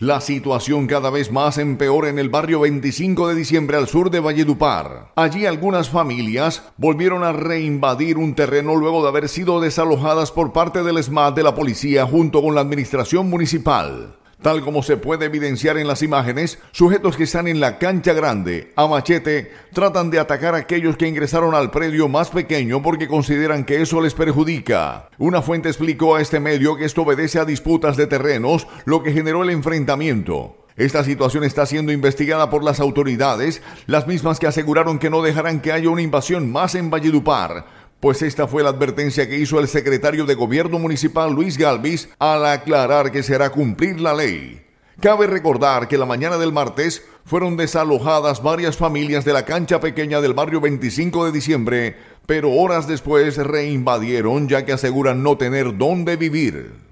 La situación cada vez más empeora en el barrio 25 de diciembre al sur de Valledupar. Allí algunas familias volvieron a reinvadir un terreno luego de haber sido desalojadas por parte del SMAT de la policía junto con la administración municipal. Tal como se puede evidenciar en las imágenes, sujetos que están en la cancha grande, a machete, tratan de atacar a aquellos que ingresaron al predio más pequeño porque consideran que eso les perjudica. Una fuente explicó a este medio que esto obedece a disputas de terrenos, lo que generó el enfrentamiento. Esta situación está siendo investigada por las autoridades, las mismas que aseguraron que no dejarán que haya una invasión más en Valledupar. Pues esta fue la advertencia que hizo el secretario de Gobierno Municipal Luis Galvis al aclarar que será cumplir la ley. Cabe recordar que la mañana del martes fueron desalojadas varias familias de la cancha pequeña del barrio 25 de diciembre, pero horas después reinvadieron ya que aseguran no tener dónde vivir.